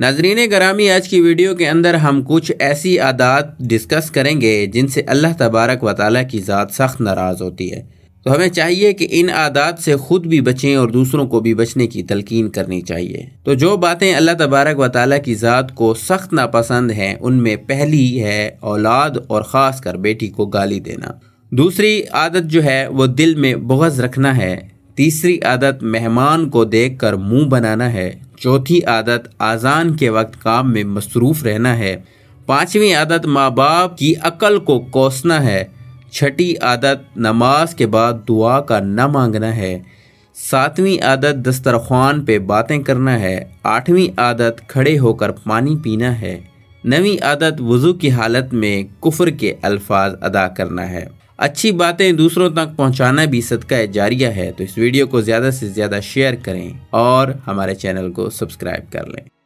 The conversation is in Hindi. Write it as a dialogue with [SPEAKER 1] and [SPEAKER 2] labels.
[SPEAKER 1] नाजरीन ग्रामी आज की वीडियो के अंदर हम कुछ ऐसी आदात डिस्कस करेंगे जिनसे अल्लाह तबारक व ताली की ज़ात सख्त नाराज़ होती है तो हमें चाहिए कि इन आदात से खुद भी बचें और दूसरों को भी बचने की तलकिन करनी चाहिए तो जो बातें अल्लाह तबारक व ताली की ज़ात को सख्त नापसंद हैं उनमें पहली है औलाद और ख़ास कर बेटी को गाली देना दूसरी आदत जो है वो दिल में बगज़ रखना है तीसरी आदत मेहमान को देख कर मुँह बनाना है चौथी आदत आज़ान के वक्त काम में मसरूफ़ रहना है पाँचवीं आदत माँ बाप की अकल को कोसना है छठी आदत नमाज के बाद दुआ का न मांगना है सातवीं आदत दस्तरखान पे बातें करना है आठवीं आदत खड़े होकर पानी पीना है नवी आदत वज़ू की हालत में कुफर के अल्फाज अदा करना है अच्छी बातें दूसरों तक पहुंचाना भी सदका जारिया है तो इस वीडियो को ज़्यादा से ज़्यादा शेयर करें और हमारे चैनल को सब्सक्राइब कर लें